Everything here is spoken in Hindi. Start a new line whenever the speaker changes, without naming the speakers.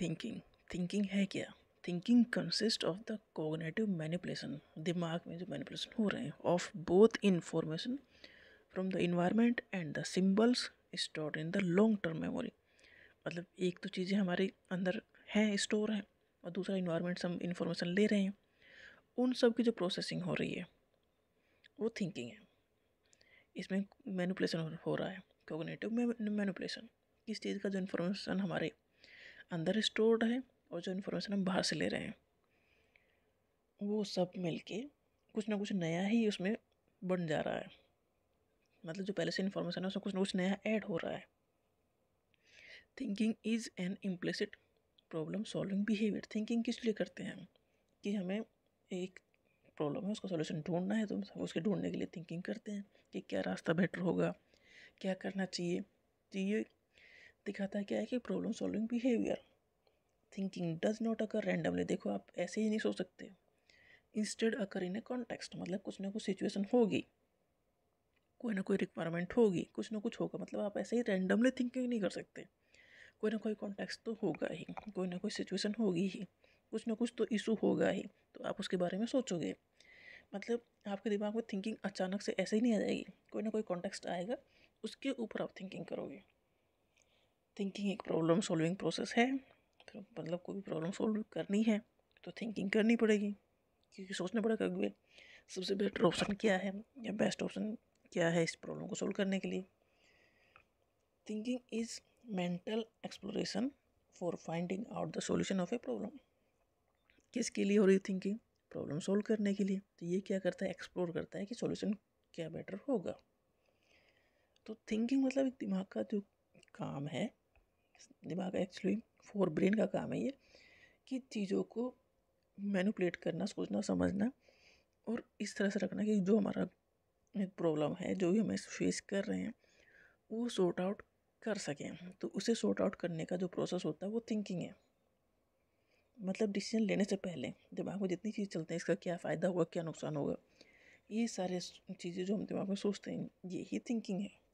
थिंकिंग थिंकिंग है क्या thinking consist of the cognitive manipulation दिमाग में जो मैनिपुलेशन हो रहे हैं of both information from the environment and the symbols store in the long term memory मतलब एक तो चीज़ें हमारे अंदर हैं स्टोर हैं और दूसरा इन्वायरमेंट से हम इंफॉर्मेशन ले रहे हैं उन सब की जो प्रोसेसिंग हो रही है वो थिंकिंग है इसमें मैनुपलेसन हो रहा है कोगनेटिव मैनुपलेसन किस चीज़ का जो इन्फॉर्मेशन हमारे अंदर स्टोर्ड है और जो इन्फॉर्मेशन हम बाहर से ले रहे हैं वो सब मिलके कुछ ना कुछ नया ही उसमें बन जा रहा है मतलब जो पहले से इन्फॉर्मेशन है उसमें कुछ ना कुछ नया ऐड हो रहा है thinking is an implicit problem solving behaviour thinking किस लिए करते हैं कि हमें एक प्रॉब्लम है उसका सॉल्यूशन ढूंढना है तो हम उसके ढूंढने के लिए थिंकिंग करते हैं कि क्या रास्ता बेटर होगा क्या करना चाहिए तो ये दिखाता है क्या है कि problem solving behaviour thinking does not occur randomly देखो आप ऐसे ही नहीं सोच सकते इंस्टेड अकर इन ए कॉन्टेक्स्ट मतलब कुछ ना कुछ सिचुएशन होगी कोई ना कोई रिक्वायरमेंट होगी कुछ ना कुछ होगा मतलब आप ऐसे ही रैंडमली थिंकिंग नहीं कर सकते कोई ना कोई कॉन्टेक्स्ट तो होगा ही कोई ना कोई सिचुएशन होगी ही कुछ ना कुछ तो इशू होगा ही तो आप उसके बारे में सोचोगे मतलब आपके दिमाग में थिंकिंग अचानक से ऐसे ही नहीं आ जाएगी कोई ना कोई कॉन्टेक्स्ट आएगा उसके ऊपर आप थिंकिंग करोगे थिंकिंग एक प्रॉब्लम सॉल्विंग प्रोसेस है फिर तो मतलब कोई भी प्रॉब्लम सॉल्व करनी है तो थिंकिंग करनी पड़ेगी क्योंकि सोचना पड़ेगा कि सबसे बेटर ऑप्शन क्या है या बेस्ट ऑप्शन क्या है इस प्रॉब्लम को सॉल्व करने के लिए thinking is mental exploration for finding out the solution of a problem किसके लिए हो रही थिंकिंग प्रॉब्लम सॉल्व करने के लिए तो ये क्या करता है एक्सप्लोर करता है कि सॉल्यूशन क्या बेटर होगा तो थिंकिंग मतलब एक दिमाग का जो काम है दिमाग एक्चुअली फोर ब्रेन का काम है ये कि चीज़ों को मैनुपलेट करना सोचना समझना और इस तरह से रखना कि जो हमारा प्रॉब्लम है जो भी हम फेस कर रहे हैं वो सॉर्ट आउट कर सकें तो उसे सॉर्ट आउट करने का जो प्रोसेस होता है वो थिंकिंग है मतलब डिसीजन लेने से पहले दिमाग में जितनी चीज़ चलते हैं इसका क्या फ़ायदा होगा क्या नुकसान होगा ये सारे चीज़ें जो हम दिमाग में सोचते हैं ये ही थिंकिंग है